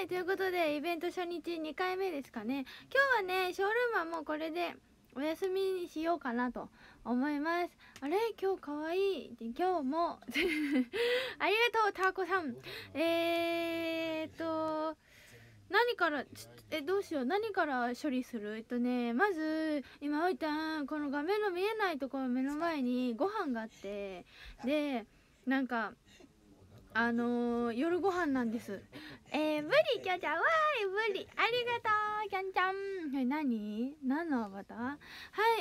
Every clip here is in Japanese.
はいということでイベント初日2回目ですかね今日はねショールームはもうこれでお休みにしようかなと思いますあれ今日かわいいで今日も ありがとうターコさんえー、っと何からえどうしよう何から処理するえっとねまず今おいたんこの画面の見えないところ目の前にご飯があってでなんかあのー、夜ご飯なんですえー、ブリ、きょンちゃんわーいブリ、ありがとうきょんちゃんえ何何のアバターは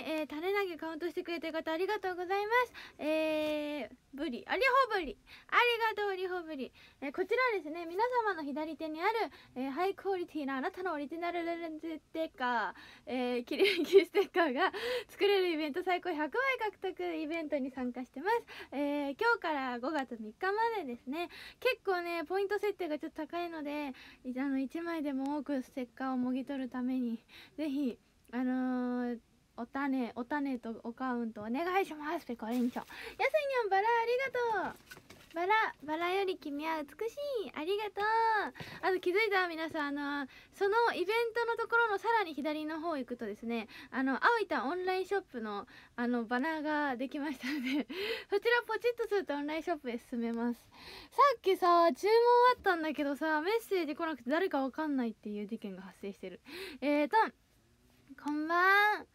いえー、種投げカウントしてくれてる方ありがとうございますえー、ブリあリホブリありがとうリホブリ、えー、こちらですね皆様の左手にある、えー、ハイクオリティなあなたのオリジナルレンズステッカー、えー、キリンキステッカーが作れるイベント最高100枚獲得イベントに参加してます、えー、今日から5月3日までですねね結構ねポイント設定がちょっと高いのであの1枚でも多くステッカーをもぎ取るために是非あのーお種、お種とおカウントお願いします。ペコリンチョ。やいにゃんバラありがとう。バラバラより君は美しいありがとうあと気づいた皆さんあのそのイベントのところのさらに左の方行くとですねあの青いたオンラインショップのあのバナーができましたので そちらポチッとするとオンラインショップへ進めますさっきさ注文あったんだけどさメッセージ来なくて誰かわかんないっていう事件が発生してるえーとこんばん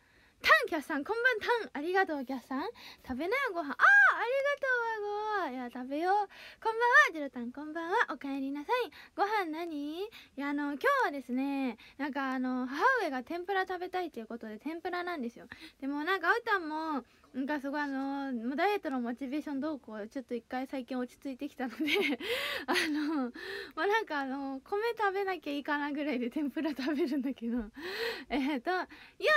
タンキャスさんこんばんタンありがとうキャスさん食べなよご飯ああありがとうわごいや食べようこんばんはジロタンこんばんはおかえりなさいご飯何いやあの今日はですねなんかあの母上が天ぷら食べたいということで天ぷらなんですよでもなんかうたんもなんかすごいあのー、ダイエットのモチベーションどうこうちょっと一回最近落ち着いてきたので あのー、まあなんかあのー、米食べなきゃいいかなぐらいで天ぷら食べるんだけどえっとよ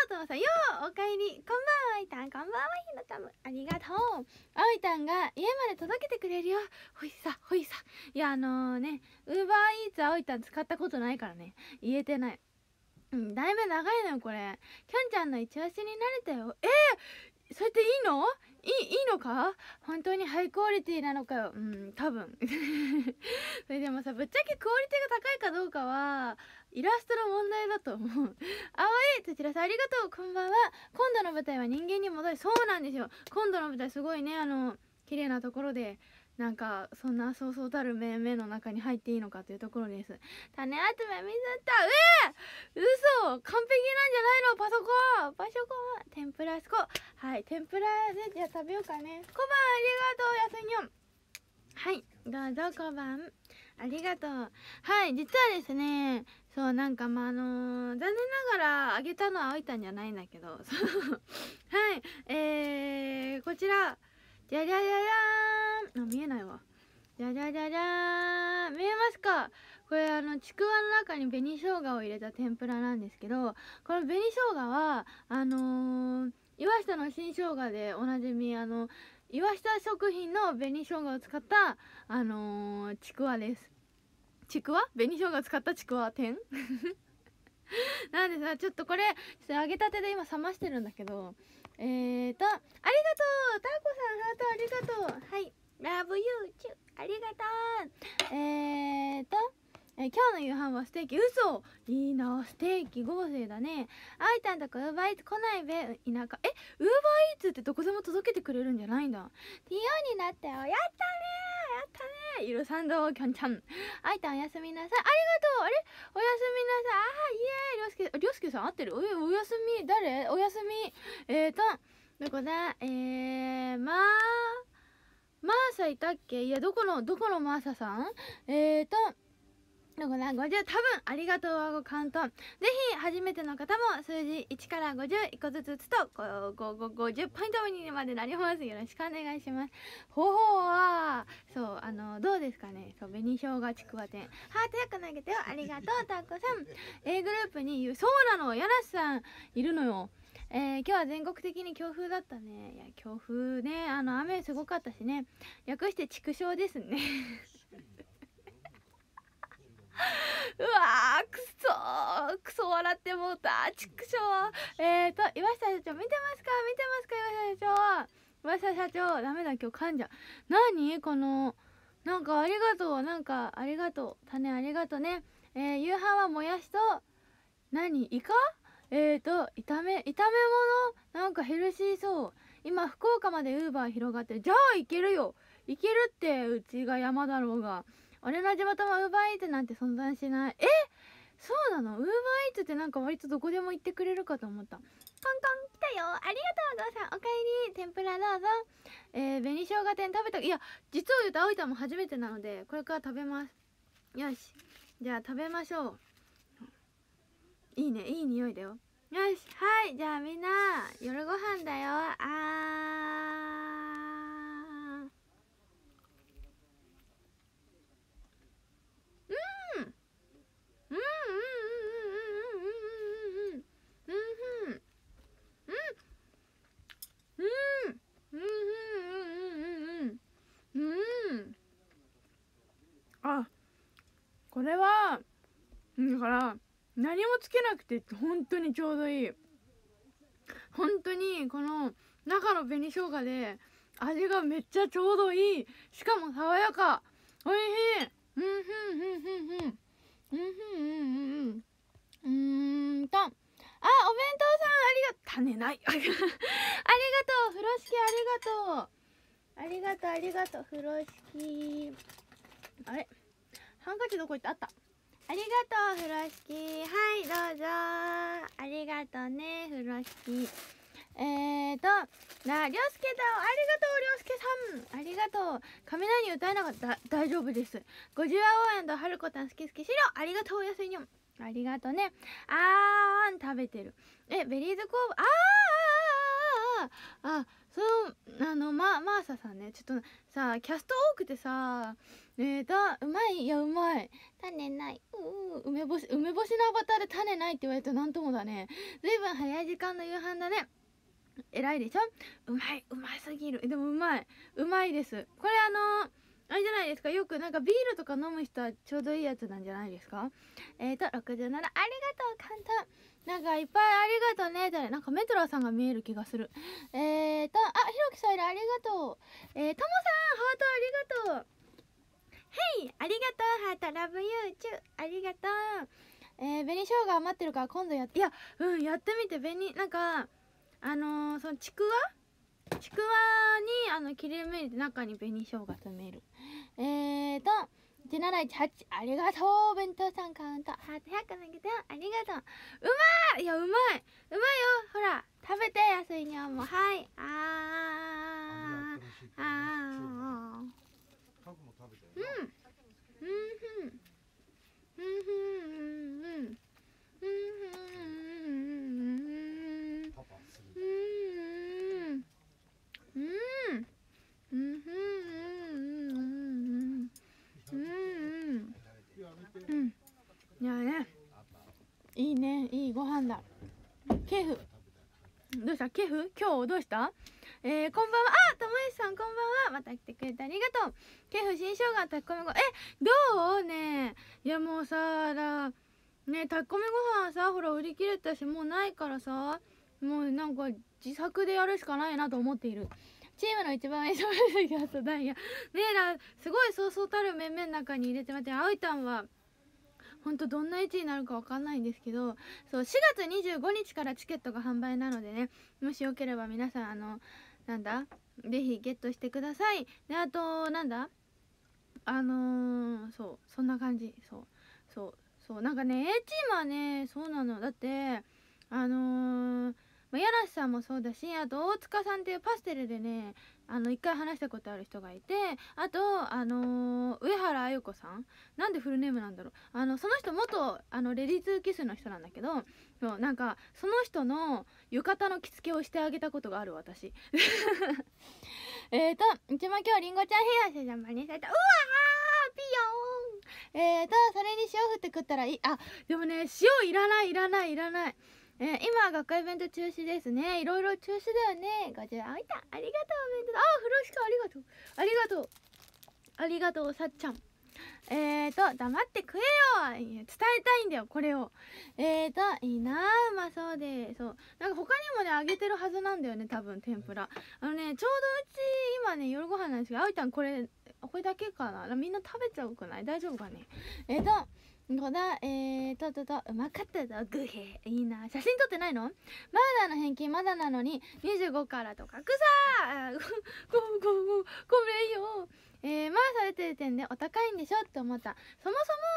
うともさんようおかえりこんばんはあいたんこんばんはひなたむありがとうあおいたんが家まで届けてくれるよほいさほいさいやあのねウーバーイーツあおいたん使ったことないからね言えてないうん、だいぶ長いのよこれきょんちゃんの一押しになれたよえー、それっていいのいいいのか本当にハイクオリティなのかようん多分 それでもさぶっちゃけクオリティが高いかどうかはイラストの問題だと思う 青い土らさんありがとうこんばんは今度の舞台は人間に戻りそうなんですよ今度の舞台すごいねあの綺麗なところでなんかそんなそうそうたる面々の中に入っていいのかというところです種集め水ったうえー、嘘完璧なんじゃないのパソコンパソコン天ぷらすこはい天ぷらでじゃあ食べようかね小判ありがとうやすにょんはいどうぞ小判ありがとうはい実はですねそうなんかまああのー、残念ながらあげたのはあいたんじゃないんだけど はいえー、こちらじゃじゃじゃじゃーんあ見えないわじゃじゃじゃじゃーん見えますかこれあのちくわの中に紅生姜を入れた天ぷらなんですけどこの紅生姜はあのー、岩下の新生姜でおなじみあの岩下食品の紅生姜を使ったあのー、ちくわですちくわ紅生姜使ったちくわ店 なんでさちょっとこれちょっと揚げたてで今冷ましてるんだけどえーと、ありがとうタコさん、ハートありがとうはい、ラブユーチュありがとうえーと、えー、今日の夕飯はステーキ嘘いいなステーキ合成だねあいたんとこウーバーイーツ来ないべ田舎えウーバーイーツってどこでも届けてくれるんじゃないんだってようになったよやったねやったねいいろさんどうきょんちゃんあいたんおやすみなさいありがとうあれおやすみなさいあーイエーイりょうすけりょうすけさん合ってるおおやすみ誰おやすみえーとどこだえーまあ、マーサいたっけいやどこのどこのマーサさんえーとだから50多分ありがとうはご簡単ぜひ初めての方も数字1から51個ずつ打つと50ポイントにまでなりますよろしくお願いします方法はそうあのどうですかねそう紅生姜ちくわ店ハートよく投げてよありがとうたこさん A グループに言うそうなのやらしさんいるのよえー、今日は全国的に強風だったねいや強風ねあの雨すごかったしね略して畜生ですねうわーくそくそ笑ってもうたちくしょうえーと岩下社長見てますか見てますか岩下社長岩下社長ダメだ今日噛んじゃ何このなんかありがとうなんかありがとう種ありがとうねえー、夕飯はもやしと何イカえーと炒め炒め物なんかヘルシーそう今福岡までウーバー広がってるじゃあいけるよいけるってうちが山だろうが俺の地元もウーバーイーツなんて存在しないえそうなのウーバーイーツってなんか割とどこでも行ってくれるかと思ったコンコン来たよありがとう父さんおかえり天ぷらどうぞえー、紅生姜店食べたいや実を言うと青いたも初めてなのでこれから食べますよしじゃあ食べましょういいねいい匂いだよよしはいじゃあみんな夜ご飯だよあーこれはだから何もつけなくて本当にちょうどいい本当にこの中の紅生姜で味がめっちゃちょうどいいしかも爽やかおいしいうんふんふんふんふんうんふんうんうんうんうんとあお弁当さんありがとう種ない ありがとう風呂敷ありがとうありがとうありがとう風呂敷あれハンカチどこ行ったあったありがとう風呂敷はいどうぞありがとうね風呂敷えーとなあ涼介だありがとう涼介さんありがとう雷歌えなかった大丈夫です五十話応援と春子たん好き好きしろありがとうおやすいにょんありがとうねあーん食べてるえベリーズコー房あーああそのあのまマーサさんねちょっとさキャスト多くてさえーとうまいいやうまい種ないう梅干し梅干しのアバターで種ないって言われたら何ともだねずいぶん早い時間の夕飯だね偉いでしょうまいうますぎるでもうまいうまいですこれあのー、あれじゃないですかよくなんかビールとか飲む人はちょうどいいやつなんじゃないですかえーと67ありがとう簡単なんかいっぱいありがとうね誰なんかメトラさんが見える気がするえーとあひろきさんいるありがとうえーともさんハートありがとうはいありがとうハートラブユーチュありがとうえー、紅生姜余ってるから今度やっていやうんやってみて紅なんかあのー、そのちくわちくわにあの切り目入れて中に紅生姜とめるえーと1718ありがとう弁当さんカウントハート100投げてありがとううまいいやうまいうまいよほら食べて安いにゃんもはいあーあーケフどうしたケフ今日どうしたえー、こんばん新生姜炊き込みご飯えどうねいやもうさらね炊き込みご飯さほら売り切れたしもうないからさもうなんか自作でやるしかないなと思っているチームの一番印象悪いやつダイヤねえらすごいそうそうたる面々の中に入れてまってあいたんはほんとどんな位置になるかわかんないんですけどそう4月25日からチケットが販売なのでねもしよければ皆さんあのなんだぜひゲットしてくださいであとなんだあのー、そうそんな感じそうそうそうなんかね A チームはねそうなのだってあのー、まあ、やらしさんもそうだしあと大塚さんっていうパステルでねあの1回話したことある人がいてあと、あのー、上原綾子さんなんでフルネームなんだろうあのその人元あのレディースキスの人なんだけどそうなんかその人の浴衣の着付けをしてあげたことがある私 えっと一番今日りんごちゃんヘアしてジャンにされたうわーピヨーンえっ、ー、とそれに塩振って食ったらいいあでもね塩いらないいらないいらないね、今学会イベント中止ですねいろいろ中止だよねガチャあいたありがとうおめであ風呂敷ありがとうありがとうありがとうさっちゃんえーと黙って食えよ伝えたいんだよこれをえーといいなうまそうでそうなんか他にもねあげてるはずなんだよね多分天ぷらあのねちょうどうち今ね夜ご飯なんですけどあいたんこれこれだけかなみんな食べちゃうくない大丈夫かねえーとほだえーとととうまかったぞグヘいいな写真撮ってないのまだの返金まだなのに25からとかくさー ごごごごめんよえー、まあされてる点でお高いんでしょって思ったそも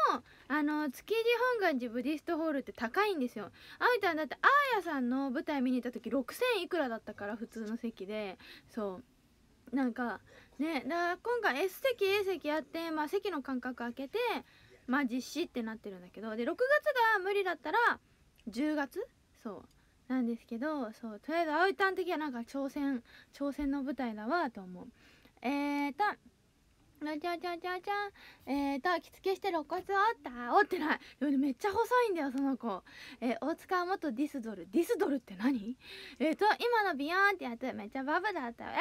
そもあの築地本願寺ブディストホールって高いんですよあみただってあーやさんの舞台見に行った時6000いくらだったから普通の席でそうなんかねだ今回 S 席 A 席あって、まあ、席の間隔空けてまあ実施ってなってるんだけどで6月が無理だったら10月そうなんですけどそうとりあえず葵たん的にはなんか挑戦挑戦の舞台だわと思うえーとちゃちゃちゃちゃんえーと着付けして肋骨折った折ってないでもめっちゃ細いんだよその子えー、大塚元ディスドルディスドルって何えーと今のビヨーンってやつめっちゃバブだったえ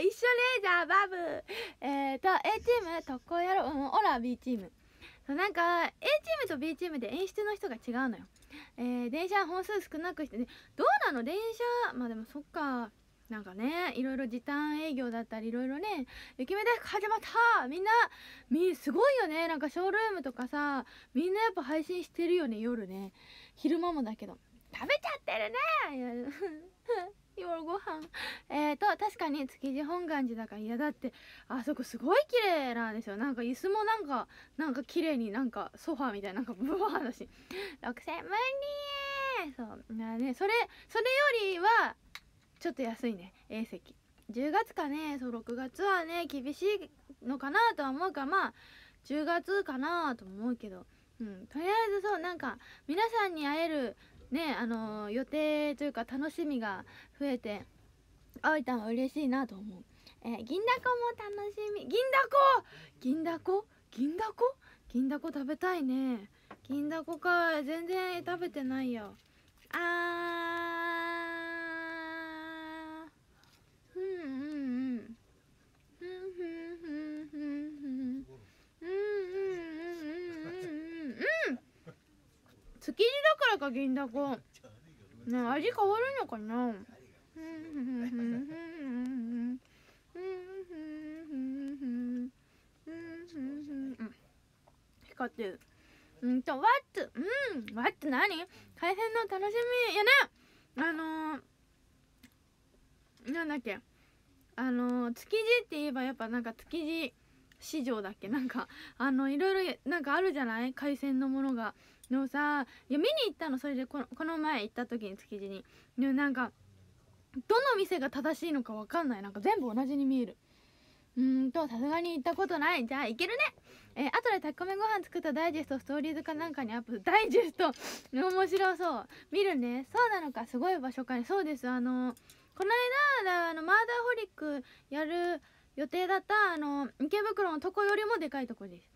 ー嘘一緒ねじゃあバブえーと A チーム特攻やろうんオラ B チームなんか A チームと B チームで演出の人が違うのよえー、電車本数少なくしてねどうなの電車まあでもそっかなんかねいろいろ時短営業だったりいろいろね雪見大福始まったみんなみすごいよねなんかショールームとかさみんなやっぱ配信してるよね夜ね昼間もだけど食べちゃってるね 夜ご飯えーと確かに築地本願寺だからいやだってあそこすごい綺麗なんですよなんか椅子もなんかなんか綺麗になんかソファーみたいななんかブワーだし6000万にそうまあねそれそれよりはちょっと安いね A 席10月かねそう6月はね厳しいのかなとは思うかまあ10月かなと思うけどうんとりあえずそうなんか皆さんに会えるねあの予定というか楽しみが増えてあいたんは嬉しいなと思う、えー、銀だこも楽しみ銀だこ銀だこ銀だこ銀だこ食べたいね銀だこか全然食べてないよあーか銀だこね味変わるのかな光ってるうんと「わっつ」うん「わっつ何」何海鮮の楽しみやねあのー、なんだっけあのー、築地って言えばやっぱなんか築地市場だっけなんかあのいろいろなんかあるじゃない海鮮のものがのさいや見に行ったのそれでこのこの前行った時に築地にでなんかどの店が正しいのか分かんないなんか全部同じに見えるうんとさすがに行ったことないじゃあいけるねえー、後で炊き込みご飯作ったダイジェストストーリーズかなんかにアップダイジェスト面白そう見るねそうなのかすごい場所かねそうですあのー、この間あのマーダーホリックやる予定だったあのー、池袋のとこよりもでかいとこです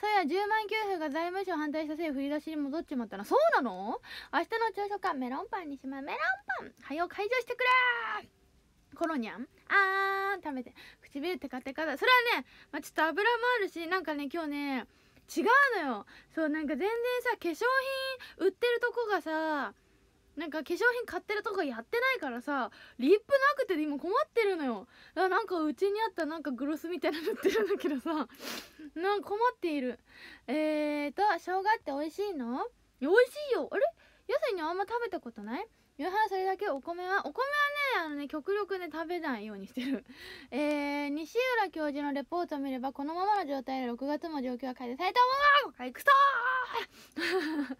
そういや10万給付が財務省反対したせい振り出しに戻っちまったなそうなの明日の朝食はメロンパンにしまうメロンパンはよ解除してくれコロニャンあー食べて唇テカテカだそれはね、まあ、ちょっと油もあるしなんかね今日ね違うのよそうなんか全然さ化粧品売ってるとこがさなんか化粧品買ってるとこやってないからさリップなくて今困ってるのよだからなんかうちにあったなんかグロスみたいなの塗ってるんだけどさ なんか困っているえーと生姜って美味しいの美味しいよあれ野菜にあんま食べたことない夕飯それだけお米はお米はねあのね極力ね食べないようにしてる えー、西浦教授のレポートを見ればこのままの状態で6月も状況は改善されたものくそー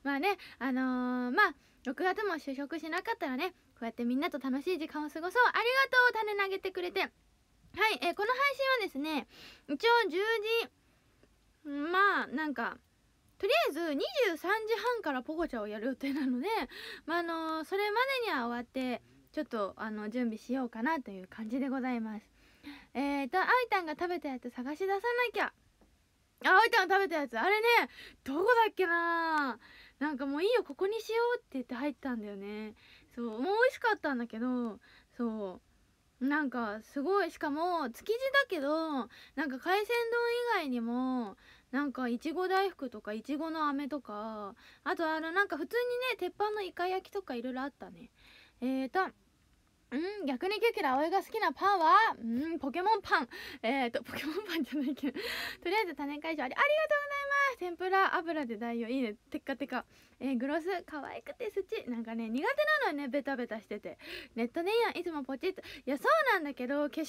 まあねあのー、まあ6月も就職しなかったらねこうやってみんなと楽しい時間を過ごそうありがとう種投げてくれてはい、えー、この配信はですね一応10時まあなんかとりあえず23時半からポコチャをやる予定なので、まあ、あのそれまでには終わってちょっとあの準備しようかなという感じでございますえっ、ー、とあいたんが食べたやつ探し出さなきゃああいたんが食べたやつあれねどこだっけななんかもういいよここにしようって言って入ったんだよねそうもう美味しかったんだけどそうなんかすごいしかも築地だけどなんか海鮮丼以外にもなんかいちご大福とかいちごの飴とかあとあのなんか普通にね鉄板のイカ焼きとかいろいろあったねえーとうん、逆にキュキュラ葵が好きなパンはうん、ポケモンパン。えっ、ー、と、ポケモンパンじゃないけど とりあえず多年会場あり、ありがとうございます天ぷら油で代用。いいね。テッカテカ。えー、グロス、可愛くて土。なんかね、苦手なのよね、ベタベタしてて。ネットでいいやん、いつもポチッと。いや、そうなんだけど、化粧品に関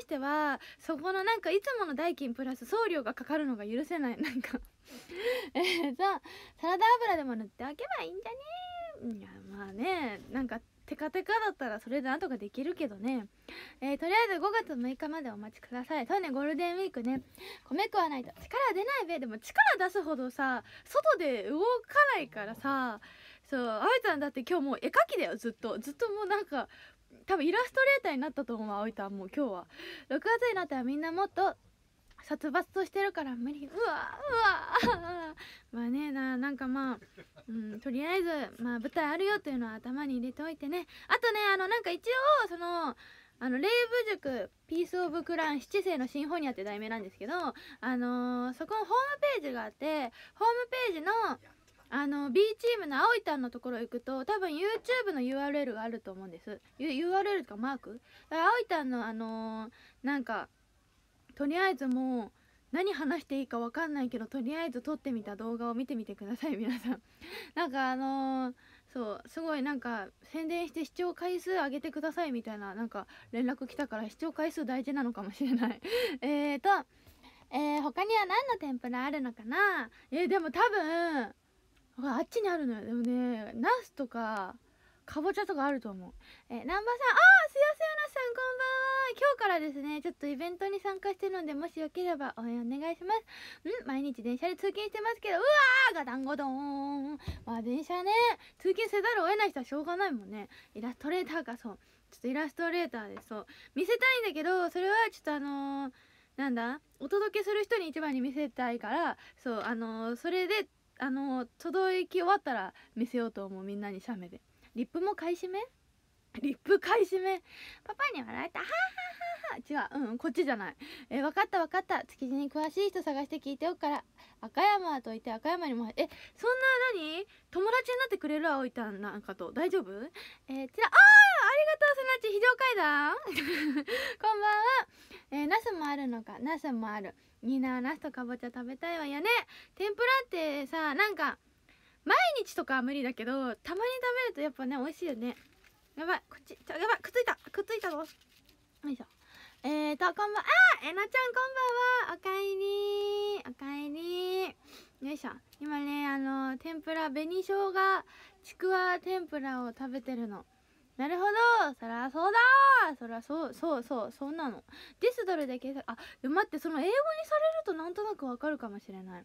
しては、そこのなんかいつもの代金プラス送料がかかるのが許せない。なんか えー、じゃサラダ油でも塗っておけばいいんじゃねいや、まあね、なんか、テカテカだったらそれでなんとかできるけどね、えー、とりあえず5月6日までお待ちくださいそうねゴールデンウィークね米食わないと力出ないべでも力出すほどさ外で動かないからさそうあいたんだって今日もう絵描きだよずっとずっともうなんか多分イラストレーターになったと思うあいゃんもう今日は6月になったらみんなもっと殺伐としてるから無理うわうわ まあねななんかまあ、うん、とりあえず、まあ、舞台あるよというのは頭に入れておいてねあとねあのなんか一応そのあの霊武塾ピース・オブ・クラン七世のシンフォニアって題名なんですけどあのー、そこのホームページがあってホームページのあの B チームの青いタんのところ行くと多分 YouTube の URL があると思うんです U r l とかマーク青いタんのあのー、なんかとりあえずもう何話していいか分かんないけどとりあえず撮ってみた動画を見てみてください皆さん なんかあのー、そうすごいなんか宣伝して視聴回数上げてくださいみたいななんか連絡来たから視聴回数大事なのかもしれない えーとえー、他には何の天ぷらあるのかなえー、でも多分あっちにあるのよでもねナスとかかぼちゃとかあると思うえ南波さんああすやすやなさんこんばんは今日からですねちょっとイベントに参加してるのでもしよければ応援お願いしますん毎日電車で通勤してますけどうわーが団子どーんまあ電車ね通勤せざるを得ない人はしょうがないもんねイラストレーターかそうちょっとイラストレーターでそう見せたいんだけどそれはちょっとあのー、なんだお届けする人に一番に見せたいからそうあのー、それであのー、届き終わったら見せようと思うみんなに写メで。リップも買い占めリップ買い占めパパに笑えたはははは違ううんこっちじゃないえ分かった分かった築地に詳しい人探して聞いておくから赤山はといて赤山にもえそんな何友達になってくれるおいたんなんかと大丈夫えー、ちらあありがとうすなわち非常階段 こんばんはえー、ナスもあるのかナスもあるみナなナスとかぼちゃ食べたいわよね天ぷらってさなんか毎日とかは無理だけどたまに食べるとやっぱね美味しいよねやばいこっちやばいくっついたくっついたぞよいしょえーとこんばんあえなちゃんこんばんはおかえりおかえりよいしょ今ねあの天ぷら紅生姜ちくわ天ぷらを食べてるのなるほどそらそうだそらそうそうそうそうなのディスドルで検索あ待ってその英語にされるとなんとなくわかるかもしれない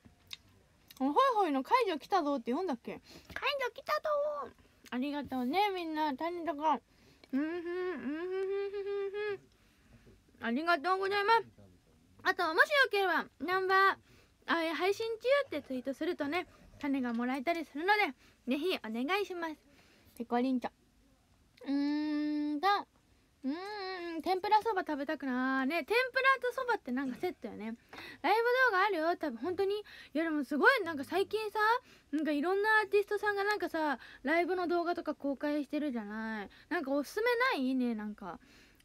ホイホイの解除来たぞって読んだっけ解除来たぞありがとうねみんな谷田君うんふんうんふんふんふんふんありがとうございますあともしよければナンバーあ配信中ってツイートするとね種がもらえたりするのでぜひお願いしますペコリンチョうーんとうん天ぷらそば食べたくなーね天ぷらとそばってなんかセットよねライブ動画あるよ多分本当にいやでもすごいなんか最近さなんかいろんなアーティストさんがなんかさライブの動画とか公開してるじゃないなんかおすすめないねなんか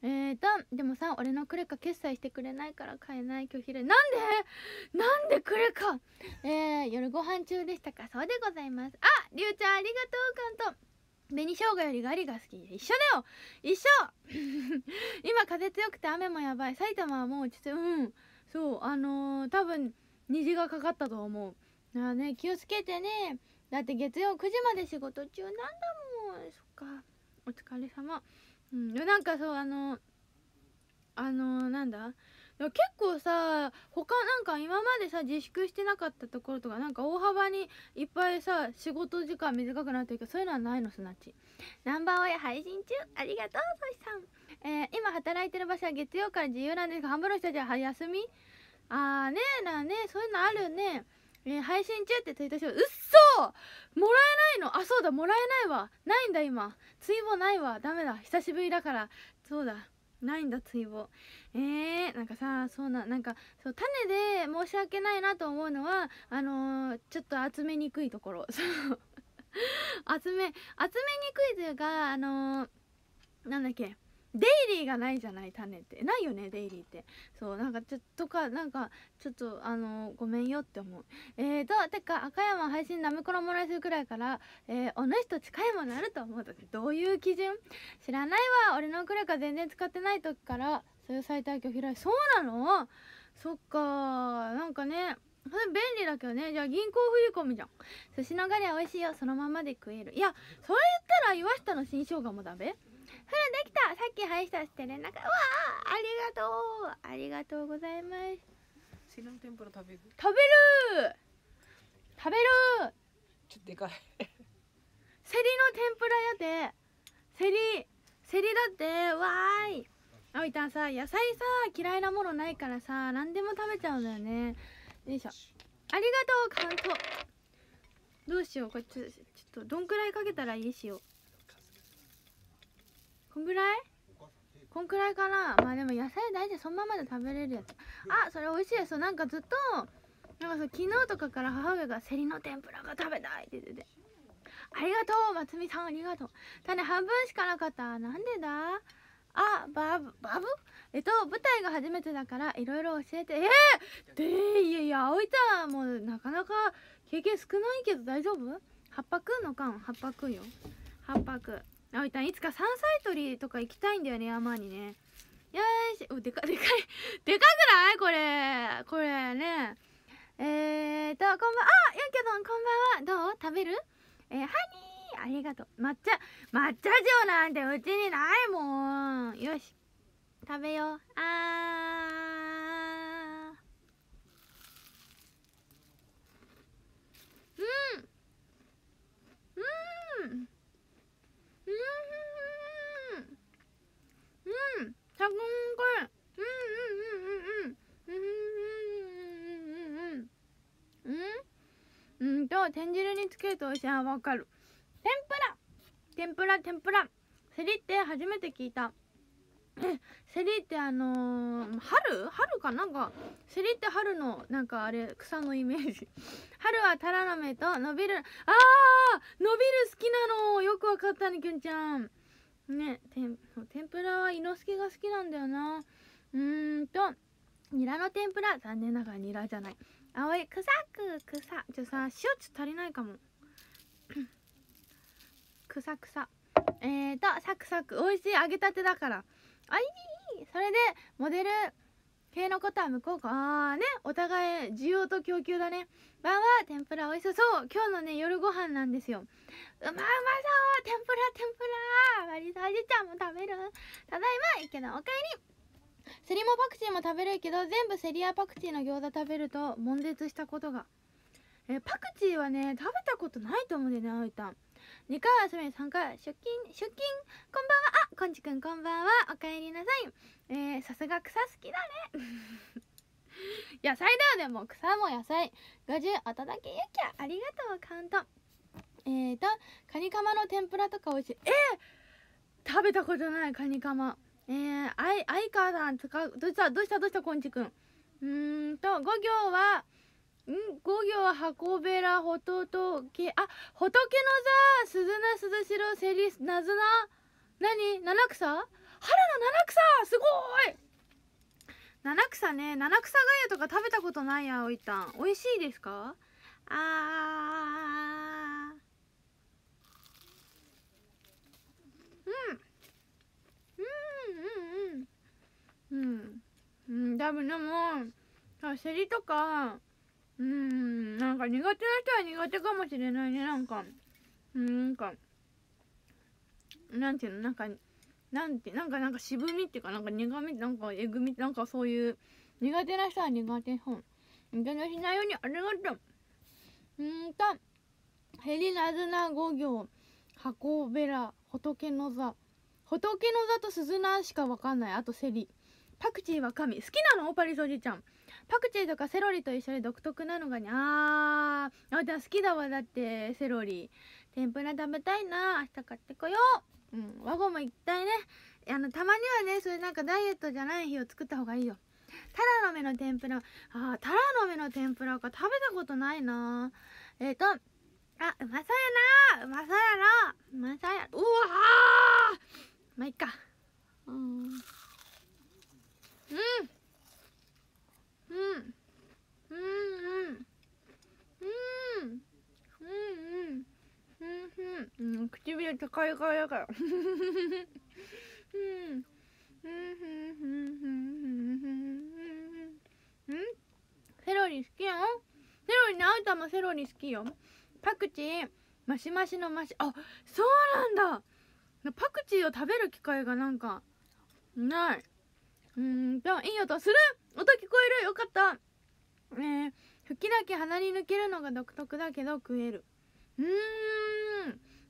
えーとでもさ俺のクレカ決済してくれないから買えない拒否でなんでなんでクレカえー、夜ご飯中でしたかそうでございますありゅうちゃんありがとうカント。紅生姜よりガリが好き一緒だよ一緒 今風強くて雨もやばい埼玉はもう落ちとうんそうあのー、多分虹がかかったと思うあね気をつけてねだって月曜9時まで仕事中なんだもんそっかお疲れ様うんなんかそうあのあのー、なんだ結構さ他なんか今までさ自粛してなかったところとかなんか大幅にいっぱいさ仕事時間短くなってるけどそういうのはないのすなちナンバー親配信中ありがとうソシさん、えー、今働いてる場所は月曜から自由なんですが半分の人たちは休みあーねえなねそういうのあるねえー、配信中ってツイートしよう。うっそもらえないのあ、そうだ、もらえないわ。ないんだ、今。ツイボないわ。ダメだ。久しぶりだから。そうだ。ないんだ、ツイボ。えー、なんかさそうななんかそう種で申し訳ないなと思うのはあのー、ちょっと集めにくいところ 集め集めにくいというかあのー、なんだっけデイリーがないじゃない種ってないよねデイリーってそうなんかちょっとかなんかちょっとあのー、ごめんよって思うえーとてか赤山配信ナムコロもらえするくらいからえー、お主と近いものあると思うとどういう基準知らないわ俺のくらいか全然使ってない時からそういう最大挙開いそうなのそっかなんかねそれ便利だけどねじゃあ銀行振り込みじゃん寿司のガレ美味しいよそのままで食えるいやそれ言ったら岩下の新生姜も食べ。ほらできたさっき配達して連絡わあありがとうありがとうございますシラの天ぷら食べる食べる食べるちょっとでかいセリの天ぷらやでセリセリだってわーいあいたんさ野菜さ嫌いなものないからさ何でも食べちゃうんだよねよいしょありがとう感想どうしようこれちょちょっとどんくらいかけたらいいしようこんぐらいこんくらいかなまあでも野菜大体そのままで食べれるやつあそれ美味しいそうなんかずっとなんかそう昨日とかから母上が「セリの天ぷらが食べたい」って言ってて「ありがとう松見さんありがとう」種半分しかなかったなんでだあバブバブえっと舞台が初めてだからいろいろ教えてえー、でいやいや葵ちゃんもうなかなか経験少ないけど大丈夫八うのぱ八うよ八う。葵ちゃんいつか山菜採りとか行きたいんだよね山にねよしおでかでかい でかくないこれこれねえーとこんばんあやけどんこんばんはどう食べるえー、ハニーありがとう抹茶抹茶塩なんてうちにないもんよし食べようあーうんうんうんうんんんうん天汁につけるとおいしいあわかる天ぷら天ぷらセリって初めて聞いた セリってあのー、春春かなんかセリって春のなんかあれ草のイメージ 春はタラの芽と伸びるあー伸びる好きなのよくわかったねきゅんちゃんね天天ぷらは伊之助が好きなんだよなうーんとニラの天ぷら残念ながらニラじゃない青い臭く草ちょさ塩ちょっと足りないかもクサクサえーとサクサク美味しい揚げたてだからあいそれでモデル系のことは向こうかあねお互い需要と供給だね晩は天ぷら美味しそうそう今日のね夜ご飯なんですようまうまそう天ぷら天ぷらマリサおじちゃんも食べるただいまいいけどおかえりセリもパクチーも食べるけど全部セリアパクチーの餃子食べると悶絶したことがえパクチーはね食べたことないと思うんだよねあいたん2回はみび3回は出勤出勤こんばんはあこんちくんこんばんはおかえりなさいえー、さすが草好きだね野菜だよねも草も野菜50お届けゆきゃありがとうカウントえーとカニカマの天ぷらとか美味しいえー、食べたことないカニカマえー、あい相川さん使うどうしたどうしたどうしたこんちくんうーんと5行は「ん五行は箱べらほととけあ仏の座鈴な鈴代セリなずな何七草春の七草すごい七草ね七草がゆとか食べたことないやおいたん美味しいですかあーうんうんうんうんうんうん多分でもせりとかうんなんか苦手な人は苦手かもしれないねなんかうんなんかなんていうのなんかなんてなんかなんか渋みっていうかなんか苦みなんかえぐみなんかそういう苦手な人は苦手本う苦手しないようにありがとううんとヘリナズナ五行箱べら仏の座仏の座と鈴なしかわかんないあとセリパクチーは神好きなのパリソジちゃんパクチーとかセロリと一緒に独特なのがねあーあじゃあ好きだわだってセロリ天ぷら食べたいな明日買ってこよううんワゴも一体ねあのたまにはねそういうなんかダイエットじゃない日を作った方がいいよタラの芽の天ぷらあタラの芽の天ぷらか食べたことないなえっ、ー、とあうまそうやなうまそうやなうまそうやうわまあいっかうんうんうんうんうんうんうんうんうんうん唇高いからやからうんうんうんセロリ好きやんセロリねあんたもセロリ好きよパクチーマシマシのマシあそうなんだパクチーを食べる機会がなんかないうんといい音する音聞こえるよかったえー、吹きだけ鼻に抜けるのが独特だけど食えるうん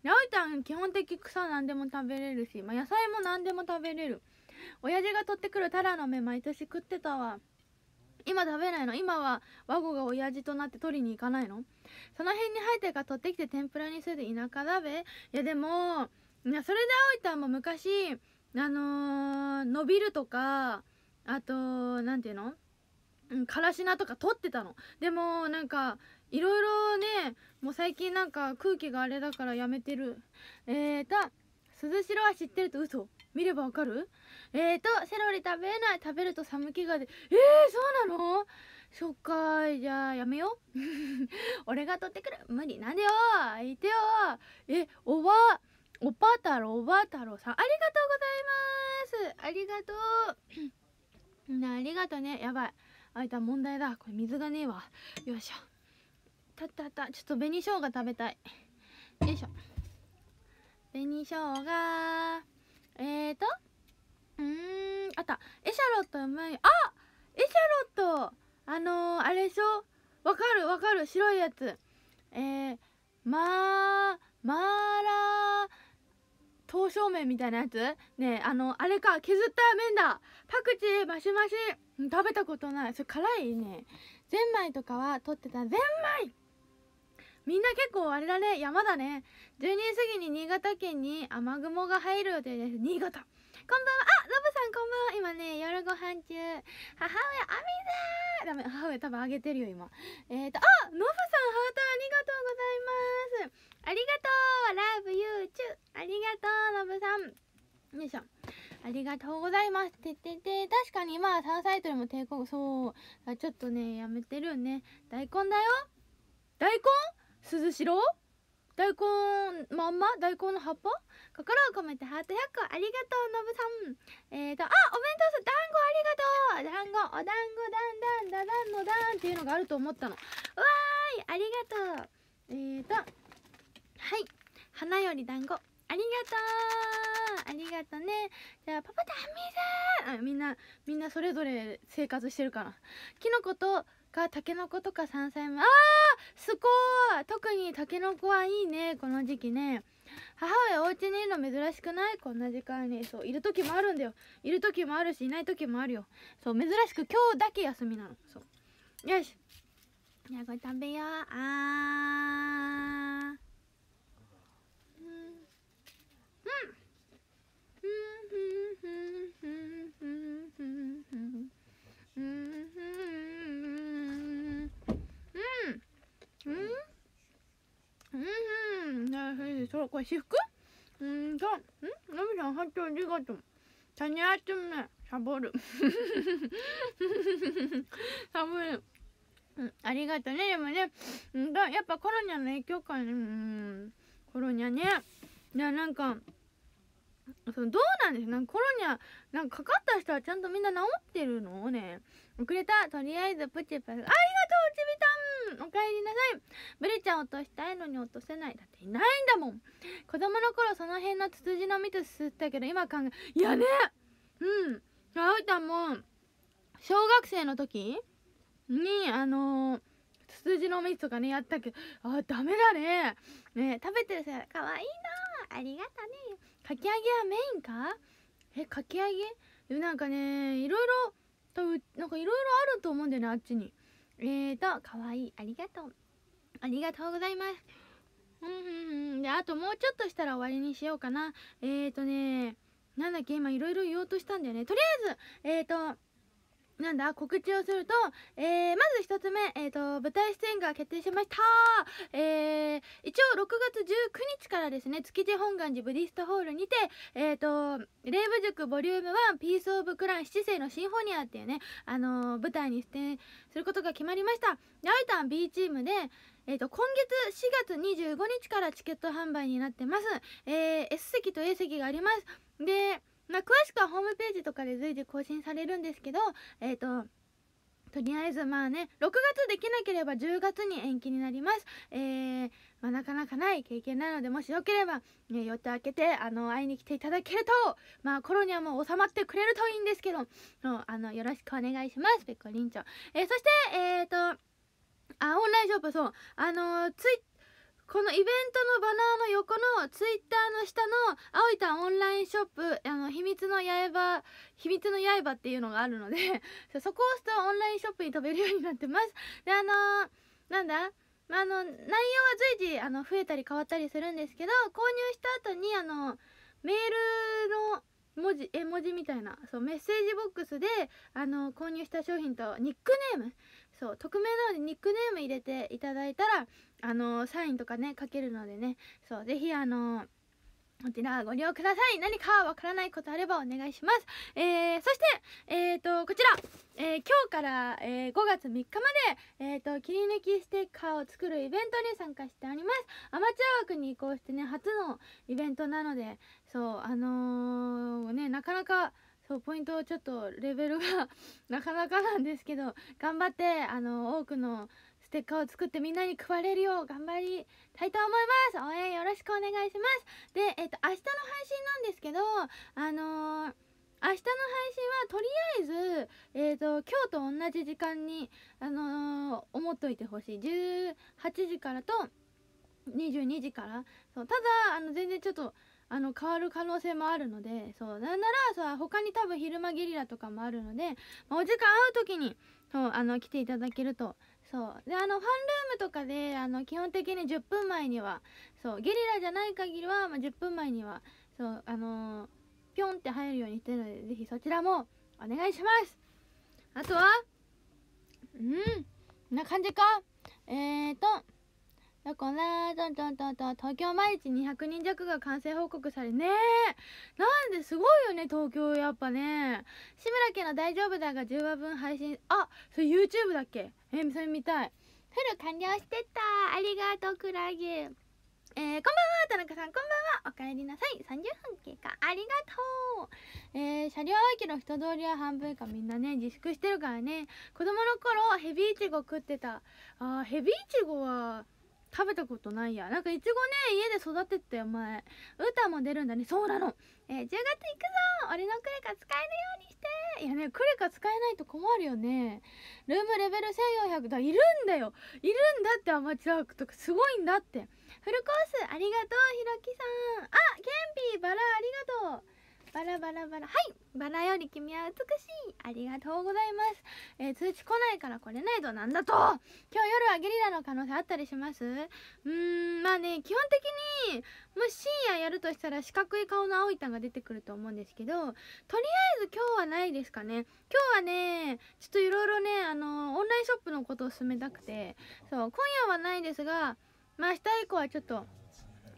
ラちゃん基本的草何でも食べれるし、まあ、野菜も何でも食べれる親父が取ってくるタラの芽毎年食ってたわ今食べないの今は和ゴが親父となって取りに行かないのその辺に生えてるから取ってきて天ぷらにするで田舎だべいやでもいやそれで葵ゃんも昔あのー、伸びるとかあと何て言うのからしなとか取ってたのでもなんかいろいろねもう最近なんか空気があれだからやめてるえーと鈴代は知ってると嘘見ればわかるえーとセロリ食べない食べると寒気が出えーそうなのそっかじゃあやめよう 俺が取ってくる無理なんでよ相手よえおばおばあ太郎おばあ太郎さんありがとうございますありがとうみんなありがとうねやばいあいた問題だこれ水がねえわよいしょたったったちょっと紅生姜食べたいよいしょ紅生姜えーとうんあったエシャロットうまいあエシャロットあのー、あれでしょわかるわかる白いやつえー、まーまーらー刀削麺みたいなやつねあのあれか削った麺だパクチーマシマシ食べたことないそれ辛いねゼンマイとかは取ってたゼンマイみんな結構あれだね山だね12時過ぎに新潟県に雨雲が入る予定です新潟こんばんはあノブさんこんばんは今ね夜ご飯中母親あみさだダメ母親多分あげてるよ今えっ、ー、とあノブさんハートありがとうございますありがとうラブユーチューありがとうノブさんよいしょありがとうございますてててた確かにまあ山菜採りも抵抗そうちょっとねやめてるよね大根だよ大根鈴代大根まんま大根の葉っぱ心を込めてハート100個ありがとうのぶさんえーとあお弁当さん団子ありがとう団子お団子だんだんだだんのだんっていうのがあると思ったのわーいありがとうえーとはい花より団子ありがとうありがとねじゃあパパダゃんみんなみんなそれぞれ生活してるからきのことかたけのことか山菜もあーすごい特にたけのこはいいねこの時期ね母親お家にいるの珍しくないこんな時間にそういる時もあるんだよいる時もあるしいない時もあるよそう珍しく今日だけ休みなのそうよしじゃあこれ食べようあーん。うこれ私服うんとんのびうんうん。ありがとうん。うん。サボるサボる、うん、ありがとうねでもね、うん、やっぱコロニャの影響かねうんコロニャねうん。なんかそのどうなんですなんかコロナなんかかかった人はちゃんとみんな治ってるのね遅れたとりあえずプチプチありがとうちびたんおかえりなさいブリちゃん落としたいのに落とせないだっていないんだもん子供の頃その辺のツツジの蜜吸ったけど今考えいやねうんあうたも小学生の時にあのーツツジの蜜とかねやったけどあダメだねね食べてるさかわいいなありがとねかき揚げはメインかえかき揚げなんかねいろいろなんかいろいろあると思うんだよねあっちにえーとかわいいありがとうありがとうございますうんうんであともうちょっとしたら終わりにしようかなえーとねなんだっけ今いろいろ言おうとしたんだよねとりあえずえーとなんだ告知をすると、えー、まず一つ目、えーと、舞台出演が決定しました、えー、一応6月19日からですね築地本願寺ブディストホールにて、えーと、レイブ塾ボリューム1ピース・オブ・クラン七世のシンフォニアっていうね、あのー、舞台に出演することが決まりましたでアイタン B チームでえーと、と今月4月25日からチケット販売になってます、えー、S 席と A 席がありますでまあ、詳しくはホームページとかで随時更新されるんですけど、えっ、ー、と、とりあえずまあね、6月できなければ10月に延期になります。えー、まあ、なかなかない経験なので、もしよければ、ね、予定開けて、あの、会いに来ていただけると、まあ、コロナも収まってくれるといいんですけど、あの、よろしくお願いします、ペッコリンョ、えー、そして、えっ、ー、と、あ、オンラインショップ、そう。あの、ツイッこのイベントのバナーの横のツイッターの下の青いたんオンラインショップあの秘密の刃秘密の刃っていうのがあるので そこを押すとオンラインショップに飛べるようになってますであのー、なんだあの内容は随時あの増えたり変わったりするんですけど購入した後にあのメールの文字絵文字みたいなそうメッセージボックスであの購入した商品とニックネームそう匿名なのでニックネーム入れていただいたらあのー、サインとかね書けるのでねそうぜひあのーこちらご利用ください。何かわからないことあればお願いします。えー、そして、えー、と、こちら、えー、今日から、えー、5月3日まで、えっ、と、切り抜きステッカーを作るイベントに参加しております。アマチュア枠に移行してね、初のイベントなので、そう、あのね、なかなか、そうポイントをちょっとレベルが なかなかなんですけど頑張ってあの多くのステッカーを作ってみんなに配れるよう頑張りたいと思います応援よろしくお願いしますでえっ、と明日の配信なんですけどあのー、明日の配信はとりあえず、えーと、今日と同じ時間に、あのー、思っといてほしい18時からと22時からそうただあの全然ちょっとあの変わる可能性もあるのでそうなんならさ他に多分昼間ゲリラとかもあるので、まあ、お時間合う時にそうあの来ていただけるとそうであのファンルームとかであの基本的に10分前にはそうゲリラじゃない限りは、まあ、10分前にはそうあのー、ピョンって入るようにしてるのでぜひそちらもお願いしますあとはうんな感じかえーとだから東京毎日200人弱が完成報告されねなんですごいよね東京やっぱね志村家の「大丈夫だ」が10話分配信あそれ YouTube だっけえそれ見たいフル完了してったありがとうクラゲえー、こんばんは田中さんこんばんはおかえりなさい30分経過ありがとうえー、車両は駅の人通りは半分以下みんなね自粛してるからね子供の頃ヘビイチゴ食ってたあヘビイチゴは食べたことないやなんかいちごね家で育てて前歌も出るんだねそうなのえー、10月行くぞ俺のクレカ使えるようにしていやねクレカ使えないと困るよねルームレベル1400だいるんだよいるんだってアマチュアークとかすごいんだってフルコースありがとうひろきさんあケンピーバラありがとうバラバラバラはいバラより君は美しいありがとうございます、えー、通知来ないから来れないとなんだと今日夜はゲリラの可能性あったりしますうんまあね基本的にもし深夜やるとしたら四角い顔の青いタンが出てくると思うんですけどとりあえず今日はないですかね今日はねちょっといろいろねあのオンラインショップのことを進めたくてそう今夜はないですがまあ明日以降はちょっと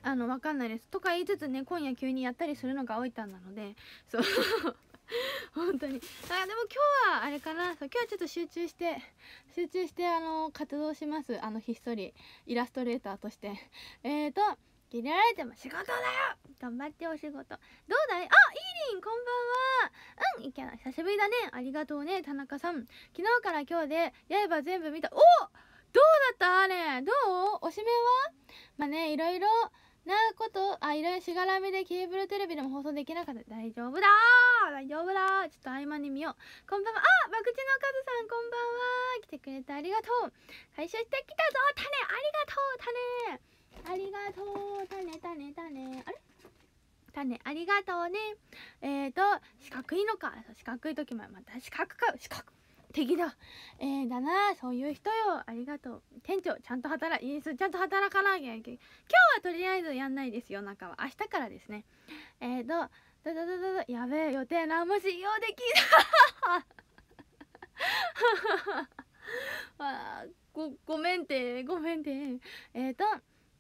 あの分かんないですとか言いつつね今夜急にやったりするのが多いたんなのでそう 本当にあでも今日はあれかな今日はちょっと集中して集中してあの活動しますあのひっそりイラストレーターとしてえーと切れられても仕事だよ頑張ってお仕事どうだいあイーリンこんばんはうんいけない久しぶりだねありがとうね田中さん昨日から今日で刃全部見たおどうだったあれどうおしめはまあねいろいろなことあいろいろしがらみでケーブルテレビでも放送できなかった大丈夫だ大丈夫だちょっと合間に見ようこんばんはあばくちのカズさんこんばんは来てくれてありがとう回収してきたぞ種ありがとう種ありがとう種種種あれ種ありがとうねえーと四角いのか四角い時もまた四角か四角的な、えー、だなそういう人よありがとう店長ちゃんと働いいスすちゃんと働かなきゃいけない今日はとりあえずやんないです夜中は明日からですねえっ、ー、とだだだだやべえ予定何も信用できないま あ、ごごめんてごめんてえっ、ー、と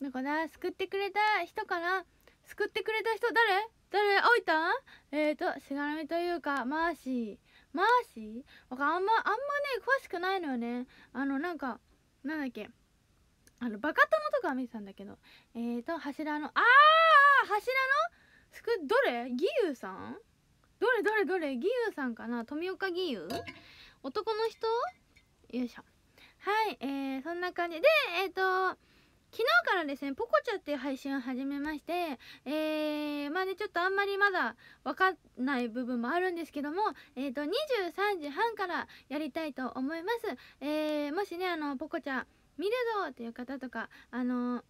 だから救ってくれた人から救ってくれた人誰誰あいたんえっ、ー、としがらみというかマーシーマーシーかあんまあんまね詳しくないのよねあのなんかなんだっけあのバカ友とかは見てたんだけどえーと柱のああ柱のすくどれ義勇さんどれどれどれ義勇さんかな富岡義勇男の人よいしょはいえー、そんな感じでえっ、ー、と昨日からですねポコチャっていう配信を始めましてえーまね、ちょっとあんまりまだ分かんない部分もあるんですけども、えーと、23時半からやりたいと思います、えー、もしねあのポコちゃん見るぞっていう方とかあの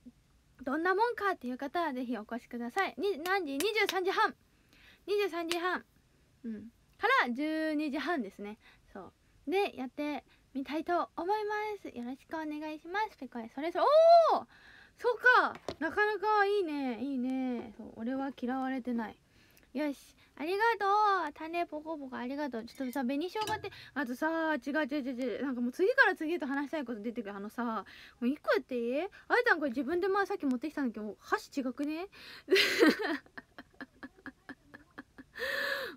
どんなもんかっていう方はぜひお越しください何時23時半23時半、うん、から12時半ですねそうでやってみたいと思いますよろしくお願いしますペコそれそれおおそうかなかなかいいねいいねそう俺は嫌われてないよしありがとう種ポコポコありがとうちょっとさ紅しょうがってあとさ違う違う違う違うなんかもう次から次へと話したいこと出てくるあのさもう1個やっていいあいちゃんこれ自分で前さっき持ってきたんだけど箸違くね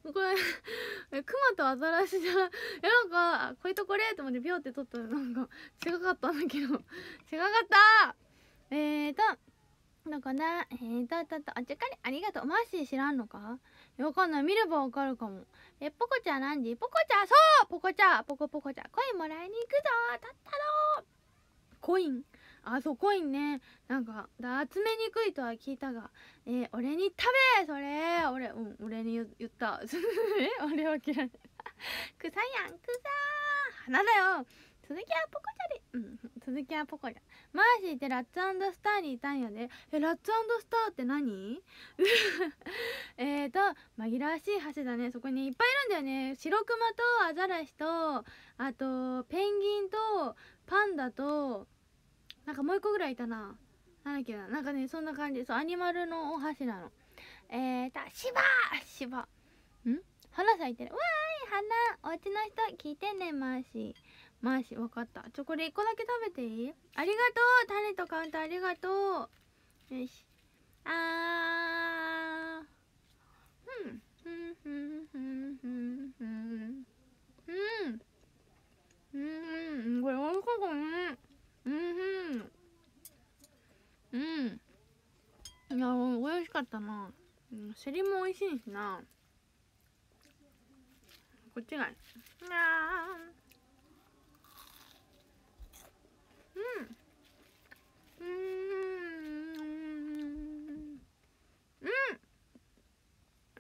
これクマとアザラシじゃえなんかこういうとこれと思ってビョって取ったらなんか違かったんだけど違かったえーとどこだえーとととおちゃかりありがとうマッシー知らんのかわかんない見ればわかるかもえポコちゃん何時ポコちゃんそうポコちゃんポコポコちゃんコインもらいに行くぞたったろコインあそうコインねなんか集めにくいとは聞いたがえー、俺に食べそれ俺うん俺に言ったえ俺は嫌い草やん草花だよ続きはポコちゃんでうん続きはポコリマーシーってラッツスターにいたんやでえラッツスターって何 えっと紛らわしい橋だねそこにいっぱいいるんだよね白クマとアザラシとあとペンギンとパンダとなんかもう一個ぐらいいたななんだっけななんかねそんな感じそうアニマルのお箸なのえーと芝芝ん花咲いてるわーい花お家の人聞いてねマーシーマーシ分かったちょこれ1個だけ食べていいありがとうタネとカウントありがとうよしあーうんうんうんうんうんうんうんうんこれおいしいかもねうんうんいや美味しかったなセリも美味しいしなこっちがいい。うんうんうん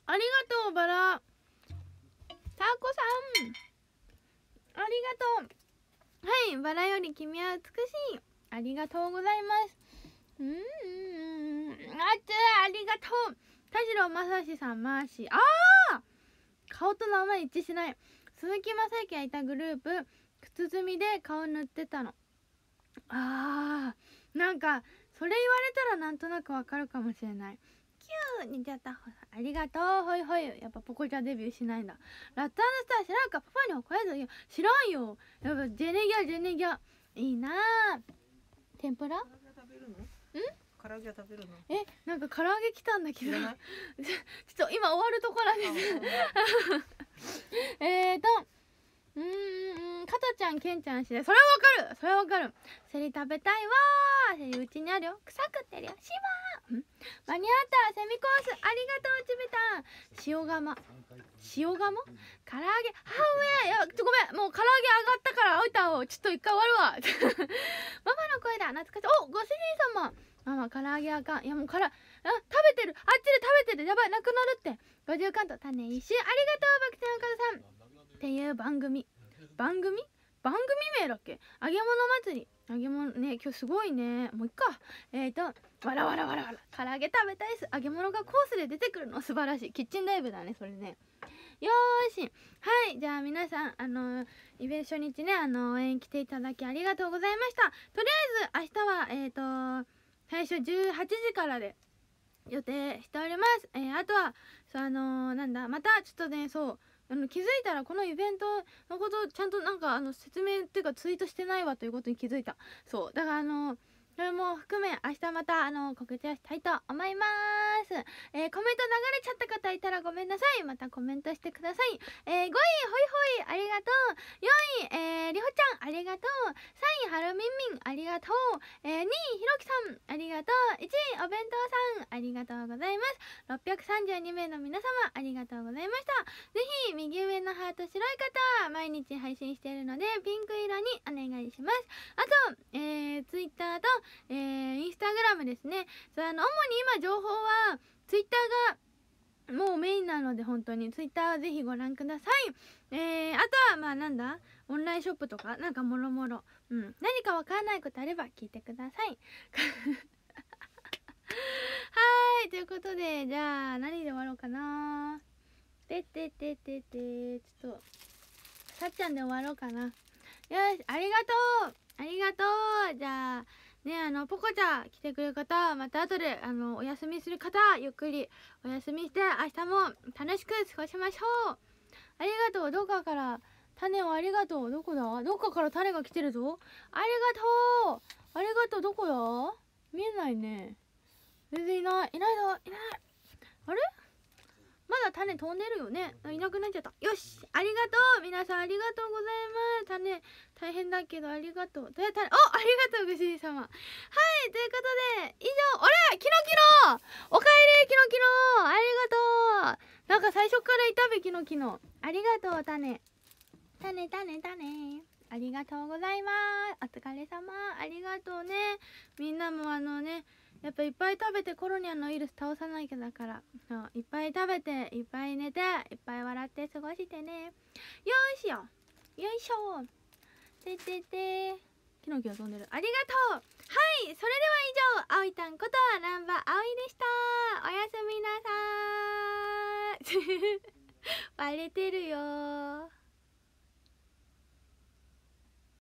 ありがとうバラタコさんありがとうはいバラより君は美しいありがとうございますうんあつありがとう田代正史さんマーシーああ顔と名前一致しない鈴木雅之がいたグループ靴墨みで顔塗ってたのあーなんかそれ言われたらなんとなくわかるかもしれないキューにったありがとうほいほいやっぱポコちゃんデビューしないんだラッツスター知らんかパパに怒られるよ知らんよやっぱジェネギャジェネギャいいな天ぷらん唐揚げ食べるのえなんか唐揚げ来たんだけど ちょっと今終わるところです えーとうんうんかたちゃんけんちゃんしでそれはわかるそれはわかるセリ食べたいわセリうちにあるよ臭くってるよしまー間に合ったセミコースありがとうちびたん塩釜塩釜唐揚げあうェえいやちょごめんもう唐揚げ上がったからあいたをちょっと一回終わるわ ママの声だ懐かしいおご主人様ママ唐揚げあかんいやもうからあ食べてるあっちで食べてるやばいなくなるって五十関と種一周ありがとうバクちゃんかずさんっていう番組番組番組名だっけ揚げ物祭り揚げ物ね今日すごいねもういっかえっ、ー、とわらわらわらわら唐揚げ食べたいです揚げ物がコースで出てくるの素晴らしいキッチンライブだねそれねよーしはいじゃあ皆さんあのー、イベント初日ねあのー、応援来ていただきありがとうございましたとりあえず明日はえっ、と最初18時からで予定しておりますえあとはそうあのなんだまたちょっとねそうあの気づいたらこのイベントのことちゃんとなんかあの説明っていうかツイートしてないわということに気づいたそうだからあのそれも含め明日またあの告知をしたいと思います、えー、コメント流れちゃった方いたらごめんなさいまたコメントしてください、えー、5位ほいほいありがとう4位、えー、りほちゃんありがとう3位はるみんみんありがとう、えー、2位ひろきさんありがとう1位お弁当さんありがとうございます632名の皆様ありがとうございましたぜひ右上のハート白い方毎日配信しているのでピンク色にお願いしますあと、えー、Twitter とえー、インスタグラムですねそあの主に今情報はツイッターがもうメインなので本当にツイッターはぜひご覧くださいえー、あとはまあなんだオンラインショップとかなんかもろもろうん何かわからないことあれば聞いてください はいということでじゃあ何で終わろうかなてててててちょっとさっちゃんで終わろうかなよしありがとうありがとうじゃあねあのポコちゃん来てくれる方また後であのお休みする方ゆっくりお休みして明日も楽しく過ごしましょうありがとうどっかから種をありがとうどこだどっかから種が来てるぞありがとうありがとうどこだ見えないね全然いないいないぞいないあれまだ種飛んでるよねいなくなっちゃったよしありがとう皆さんありがとうございます種大変だけどありがとうどうやったらおありがとうぐしり様はいということで以上あれキノキノおかえりキノキノありがとうなんか最初からいたべキノキノありがとう種種種種種ありがとうございますお疲れ様ありがとうねみんなもあのねやっぱいっぱい食べてコロニのウイルス倒さないけだからいっぱい食べていっぱい寝ていっぱい笑って過ごしてねよいしょよいしょてててキノキが飛んでるありがとうはいそれでは以上あおいたんことはナンバーあおいでしたおやすみなさーい 割れてるよ